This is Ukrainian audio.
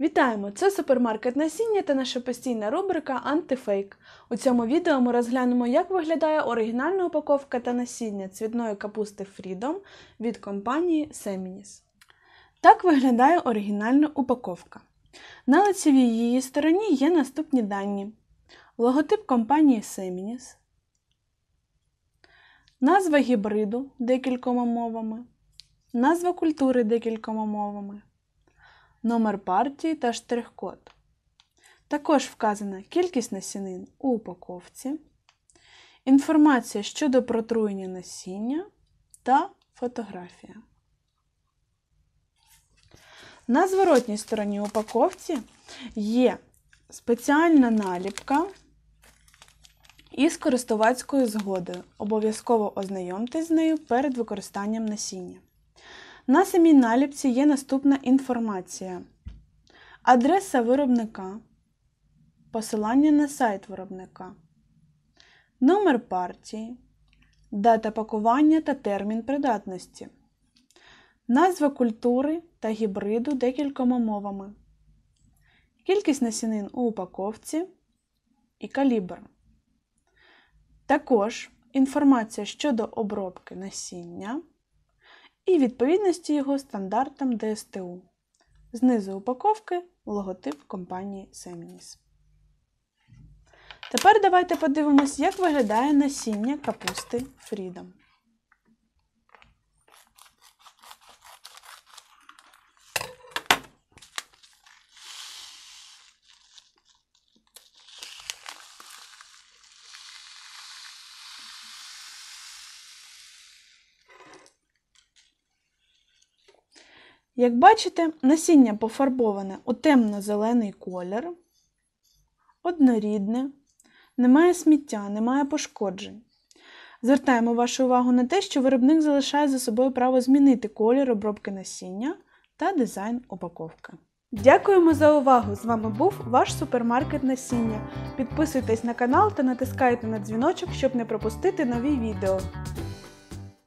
Вітаємо! Це супермаркет насіння та наша постійна рубрика Антифейк. У цьому відео ми розглянемо, як виглядає оригінальна упаковка та насіння цвітної капусти Freedom від компанії Seminis. Так виглядає оригінальна упаковка. На лицевій її стороні є наступні дані: логотип компанії Seminis, назва гібриду декількома мовами, назва культури декількома мовами номер партії та штрих-код. Також вказана кількість насінин у упаковці, інформація щодо протруєння насіння та фотографія. На зворотній стороні упаковці є спеціальна наліпка із користувацькою згодою. Обов'язково ознайомтесь з нею перед використанням насіння. На самій наліпці є наступна інформація: адреса виробника, посилання на сайт виробника, номер партії, дата пакування та термін придатності, назва культури та гібриду декількома мовами, кількість насінин у упаковці і калібр. Також інформація щодо обробки насіння і відповідності його стандартам ДСТУ. Знизу упаковки логотип компанії Семніс. Тепер давайте подивимось, як виглядає насіння капусти Freedom. Як бачите, насіння пофарбоване у темно-зелений колір, однорідне, немає сміття, немає пошкоджень. Звертаємо вашу увагу на те, що виробник залишає за собою право змінити колір обробки насіння та дизайн упаковки. Дякуємо за увагу! З вами був ваш супермаркет насіння. Підписуйтесь на канал та натискайте на дзвіночок, щоб не пропустити нові відео.